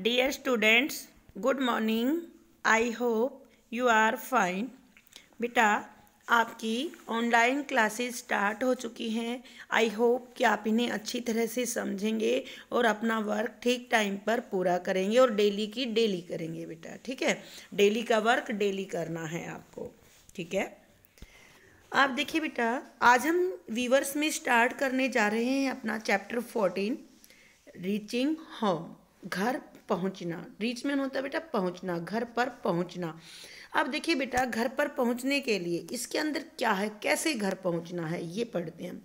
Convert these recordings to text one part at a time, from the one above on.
dear students good morning I hope you are fine बेटा आपकी online classes start हो चुकी हैं आई होप कि आप इन्हें अच्छी तरह से समझेंगे और अपना वर्क ठीक टाइम पर पूरा करेंगे और डेली की डेली करेंगे बेटा ठीक है डेली का वर्क डेली करना है आपको ठीक है आप देखिए बेटा आज हम वीवर्स में स्टार्ट करने जा रहे हैं अपना चैप्टर फोर्टीन रीचिंग होम घर पहुंचना रीचमैन होता है बेटा पहुंचना घर पर पहुंचना अब देखिए बेटा घर पर पहुंचने के लिए इसके अंदर क्या है कैसे घर पहुंचना है ये पढ़ते हैं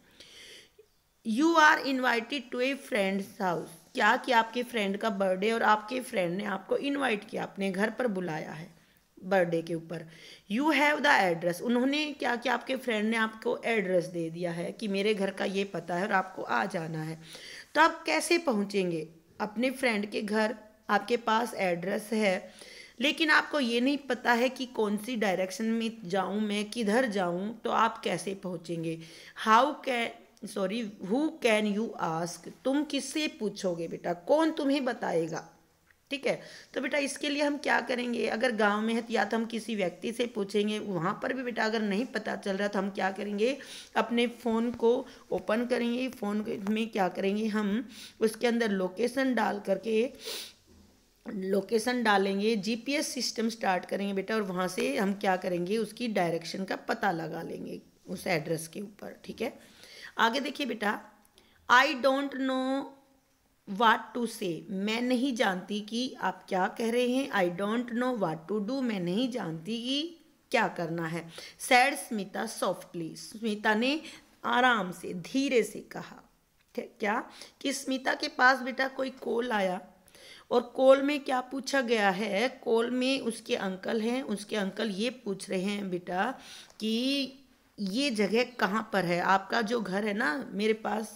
you are invited to a friend's house क्या कि आपके फ्रेंड का बर्थडे और आपके फ्रेंड ने आपको इन्वाइट किया अपने घर पर बुलाया है बर्थडे के ऊपर यू हैव द एड्रेस उन्होंने क्या कि आपके फ्रेंड ने आपको एड्रेस दे दिया है कि मेरे घर का ये पता है और आपको आ जाना है तो आप कैसे पहुँचेंगे अपने फ्रेंड के घर आपके पास एड्रेस है लेकिन आपको ये नहीं पता है कि कौन सी डायरेक्शन में जाऊँ मैं किधर जाऊँ तो आप कैसे पहुँचेंगे how can sorry who can you ask तुम किससे पूछोगे बेटा कौन तुम्हें बताएगा ठीक है तो बेटा इसके लिए हम क्या करेंगे अगर गांव में है तो या तो हम किसी व्यक्ति से पूछेंगे वहाँ पर भी बेटा अगर नहीं पता चल रहा तो हम क्या करेंगे अपने फ़ोन को ओपन करेंगे फ़ोन में क्या करेंगे हम उसके अंदर लोकेशन डाल करके लोकेशन डालेंगे जीपीएस सिस्टम स्टार्ट करेंगे बेटा और वहाँ से हम क्या करेंगे उसकी डायरेक्शन का पता लगा लेंगे उस एड्रेस के ऊपर ठीक है आगे देखिए बेटा I don't know what to say मैं नहीं जानती कि आप क्या कह रहे हैं I don't know what to do मैं नहीं जानती कि क्या करना है सैड स्मिता सॉफ्टली स्मिता ने आराम से धीरे से कहा क्या कि स्मिता के पास बेटा कोई कॉल आया और कॉल में क्या पूछा गया है कॉल में उसके अंकल हैं उसके अंकल ये पूछ रहे हैं बेटा कि ये जगह कहाँ पर है आपका जो घर है ना मेरे पास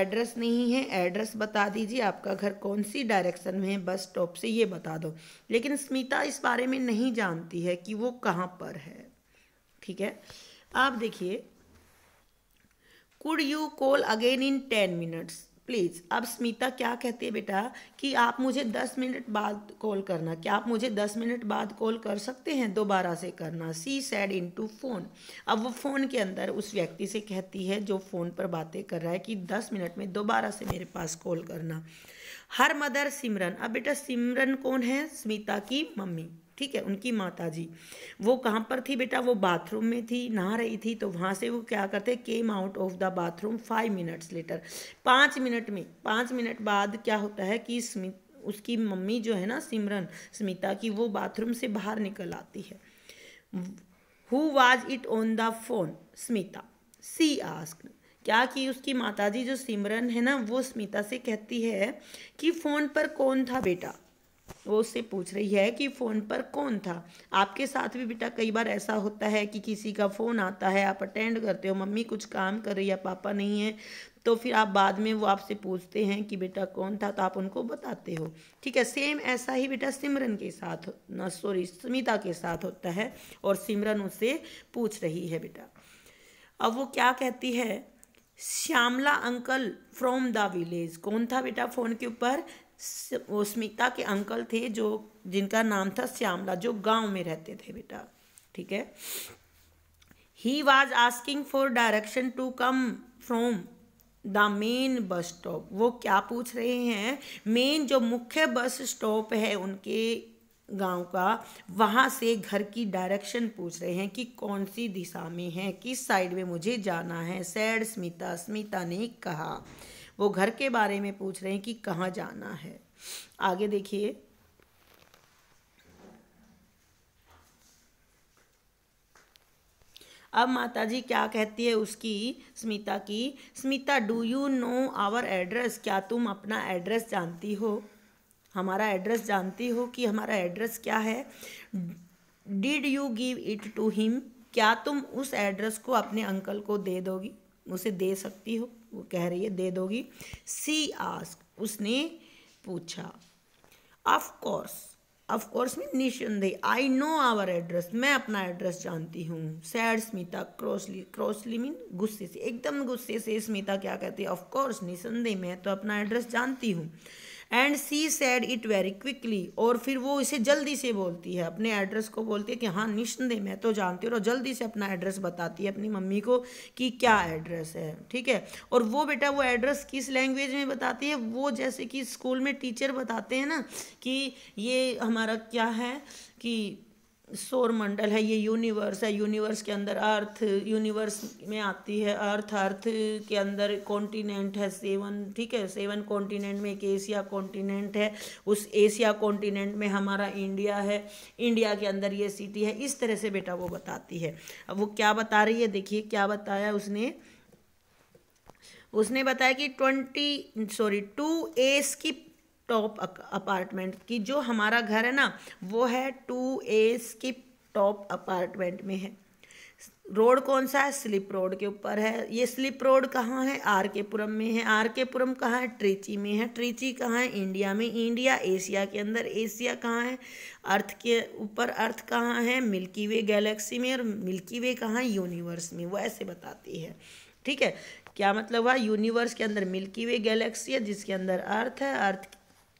एड्रेस नहीं है एड्रेस बता दीजिए आपका घर कौन सी डायरेक्शन में है बस स्टॉप से ये बता दो लेकिन स्मिता इस बारे में नहीं जानती है कि वो कहाँ पर है ठीक है आप देखिए could you call again in ten minutes please अब स्मिता क्या कहती है बेटा कि आप मुझे दस मिनट बाद कॉल करना क्या आप मुझे दस मिनट बाद कॉल कर सकते हैं दोबारा से करना she said into phone अब वो फ़ोन के अंदर उस व्यक्ति से कहती है जो फ़ोन पर बातें कर रहा है कि दस मिनट में दोबारा से मेरे पास कॉल करना हर मदर सिमरन अब बेटा सिमरन कौन है स्मिता की मम्मी ठीक है उनकी माता जी वो कहाँ पर थी बेटा वो बाथरूम में थी नहा रही थी तो वहाँ से वो क्या करते came out of the bathroom five minutes later पाँच मिनट में पाँच मिनट बाद क्या होता है कि स्मित उसकी मम्मी जो है ना सिमरन स्मिता की वो बाथरूम से बाहर निकल आती है who was it on the phone Smita she ask क्या कि उसकी माताजी जो सिमरन है ना वो स्मिता से कहती है कि फ़ोन पर कौन था बेटा वो उससे पूछ रही है कि फ़ोन पर कौन था आपके साथ भी बेटा कई बार ऐसा होता है कि किसी का फ़ोन आता है आप अटेंड करते हो मम्मी कुछ काम कर रही है पापा नहीं है तो फिर आप बाद में वो आपसे पूछते हैं कि बेटा कौन था तो आप उनको बताते हो ठीक है सेम ऐसा ही बेटा सिमरन के साथ सॉरी स्मिता के साथ होता है और सिमरन उससे पूछ रही है बेटा अब वो क्या कहती है Shyamala uncle from the village कौन था बेटा फ़ोन के ऊपर स्मिता के अंकल थे जो जिनका नाम था श्यामला जो गांव में रहते थे बेटा ठीक है he was asking for direction to come from the main bus stop वो क्या पूछ रहे हैं मेन जो मुख्य बस स्टॉप है उनके गांव का वहां से घर की डायरेक्शन पूछ रहे हैं कि कौन सी दिशा में है किस साइड में मुझे जाना है सैड स्मिता स्मिता ने कहा वो घर के बारे में पूछ रहे हैं कि कहाँ जाना है आगे देखिए अब माता जी क्या कहती है उसकी स्मिता की Smita do you know our address क्या तुम अपना एड्रेस जानती हो हमारा एड्रेस जानती हो कि हमारा एड्रेस क्या है did you give it to him क्या तुम उस एड्रेस को अपने अंकल को दे दोगी उसे दे सकती हो वो कह रही है दे दोगी सी आस्क उसने पूछा ऑफ कोर्स ऑफ कोर्स में निसंदेह आई नो आवर एड्रेस मैं अपना एड्रेस जानती हूँ said Smita crossly crossly mean गुस्से से एकदम गुस्से से स्मिता क्या कहती है ऑफकोर्स निशंदे मैं तो अपना एड्रेस जानती हूँ and she said it very quickly और फिर वो इसे जल्दी से बोलती है अपने एड्रेस को बोलती है कि हाँ निस्संदेह मैं तो जानती हूँ और जल्दी से अपना एड्रेस बताती है अपनी मम्मी को कि क्या एड्रेस है ठीक है और वो बेटा वो एड्रेस किस लैंग्वेज में बताती है वो जैसे कि स्कूल में टीचर बताते हैं ना कि ये हमारा क्या है कि सौर मंडल है ये यूनिवर्स है यूनिवर्स के अंदर अर्थ यूनिवर्स में आती है अर्थ अर्थ के अंदर कॉन्टिनेंट है सेवन ठीक है सेवन कॉन्टिनेंट में एक एशिया कॉन्टिनेंट है उस एशिया कॉन्टिनेंट में हमारा इंडिया है इंडिया के अंदर ये सिटी है इस तरह से बेटा वो बताती है अब वो क्या बता रही है देखिए क्या बताया उसने उसने बताया कि twenty sorry two ski top apartment की जो हमारा घर है ना वो है two A skip top apartment में है रोड कौन सा है स्लिप रोड के ऊपर है ये स्लिप रोड कहाँ है आर के पुरम में है आर के पुरम कहाँ है ट्रीची में है ट्रीची कहाँ है इंडिया में इंडिया एशिया के अंदर एशिया कहाँ है अर्थ के ऊपर अर्थ कहाँ है मिल्की वे गैलेक्सी में और मिल्की वे कहाँ है यूनिवर्स में वो ऐसे बताती है ठीक है क्या मतलब हुआ यूनिवर्स के अंदर मिल्की वे गैलेक्सी है जिसके अंदर अर्थ है अर्थ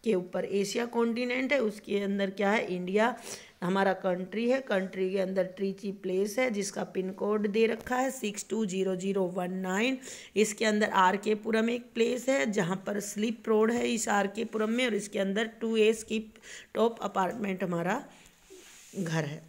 के ऊपर एशिया कॉन्टिनेंट है उसके अंदर क्या है इंडिया हमारा कंट्री है कंट्री के अंदर ट्रीची प्लेस है जिसका पिन कोड दे रखा है six two zero zero one nine इसके अंदर आर के पुरम एक प्लेस है जहाँ पर स्लिप रोड है इस आर के पुरम में और इसके अंदर two A ski top apartment हमारा घर है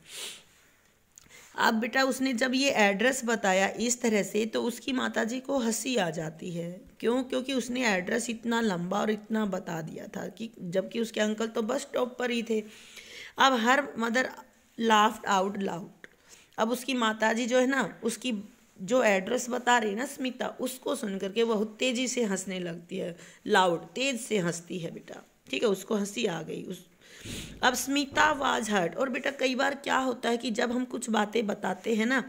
अब बेटा उसने जब ये एड्रेस बताया इस तरह से तो उसकी माताजी को हंसी आ जाती है क्यों क्योंकि उसने एड्रेस इतना लंबा और इतना बता दिया था कि जबकि उसके अंकल तो बस स्टॉप पर ही थे अब her mother laughed out loud अब उसकी माताजी जो है ना उसकी जो एड्रेस बता रही ना स्मिता उसको सुन करके बहुत तेज़ी से हंसने लगती है लाउड तेज़ से हंसती है बेटा ठीक है उसको हंसी आ गई उस अब स्मिता वाज हर्ट और बेटा कई बार क्या होता है कि जब हम कुछ बातें बताते हैं ना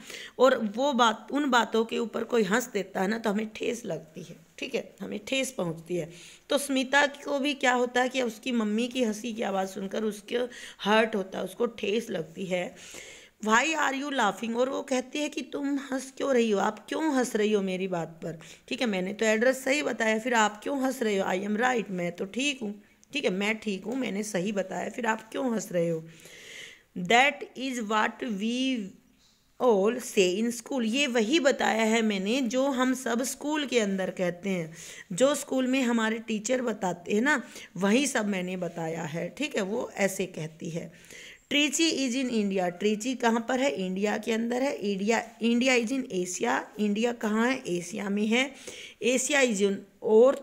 और वो बात उन बातों के ऊपर कोई हंस देता है ना तो हमें ठेस लगती है ठीक है हमें ठेस पहुंचती है तो स्मिता को भी क्या होता है कि उसकी मम्मी की हंसी की आवाज़ सुनकर उसके हर्ट होता है उसको ठेस लगती है वाई आर यू लाफिंग और वो कहती है कि तुम हंस क्यों रही हो आप क्यों हंस रही हो मेरी बात पर ठीक है मैंने तो एड्रेस सही बताया फिर आप क्यों हंस रहे हो आई एम राइट मैं तो ठीक हूँ ठीक है मैं ठीक हूँ मैंने सही बताया फिर आप क्यों हंस रहे हो that is what we all say in school ये वही बताया है मैंने जो हम सब स्कूल के अंदर कहते हैं जो स्कूल में हमारे टीचर बताते हैं ना वही सब मैंने बताया है ठीक है वो ऐसे कहती है ट्रीची इज इन इंडिया ट्रीची कहाँ पर है इंडिया के अंदर है India India is in Asia India कहाँ है एशिया में है एशिया इज इन और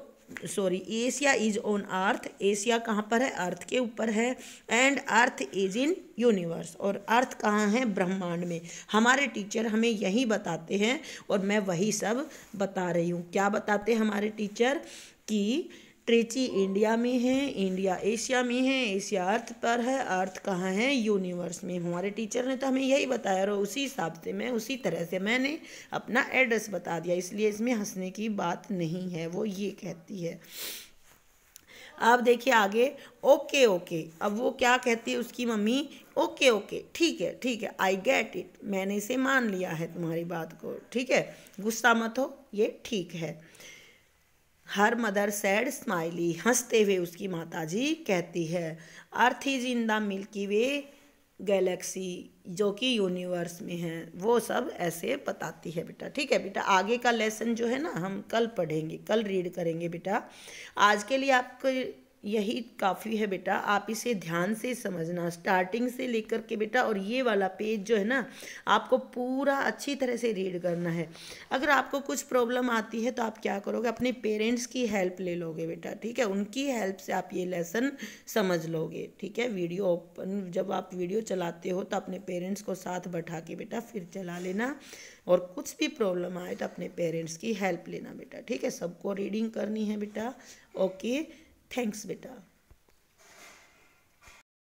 sorry Asia is on earth Asia कहाँ पर है अर्थ के ऊपर है and earth is in universe और अर्थ कहाँ है ब्रह्मांड में हमारे टीचर हमें यही बताते हैं और मैं वही सब बता रही हूँ क्या बताते हैं हमारे टीचर कि ट्रिची इंडिया में है इंडिया एशिया में है एशिया अर्थ पर है अर्थ कहाँ है यूनिवर्स में हमारे टीचर ने तो हमें यही बताया और उसी हिसाब से मैं उसी तरह से मैंने अपना एड्रेस बता दिया इसलिए इसमें हंसने की बात नहीं है वो ये कहती है आप देखिए आगे ओके ओके अब वो क्या कहती है उसकी मम्मी ओके ओके ठीक है ठीक है आई गेट इट मैंने इसे मान लिया है तुम्हारी बात को ठीक है गुस्सा मत हो ये ठीक है हर मदर सैड स्माइली हंसते हुए उसकी माताजी कहती है earth is in the Milky Way galaxy जो कि यूनिवर्स में है वो सब ऐसे बताती है बेटा ठीक है बेटा आगे का लेसन जो है ना हम कल पढ़ेंगे कल रीड करेंगे बेटा आज के लिए आपको यही काफ़ी है बेटा आप इसे ध्यान से समझना स्टार्टिंग से लेकर के बेटा और ये वाला पेज जो है ना आपको पूरा अच्छी तरह से रीड करना है अगर आपको कुछ प्रॉब्लम आती है तो आप क्या करोगे अपने पेरेंट्स की हेल्प ले लोगे बेटा ठीक है उनकी हेल्प से आप ये लेसन समझ लोगे ठीक है वीडियो ओपन जब आप वीडियो चलाते हो तो अपने पेरेंट्स को साथ बैठा के बेटा फिर चला लेना और कुछ भी प्रॉब्लम आए तो अपने पेरेंट्स की हेल्प लेना बेटा ठीक है सबको रीडिंग करनी है बेटा ओके थैंक्स बेटा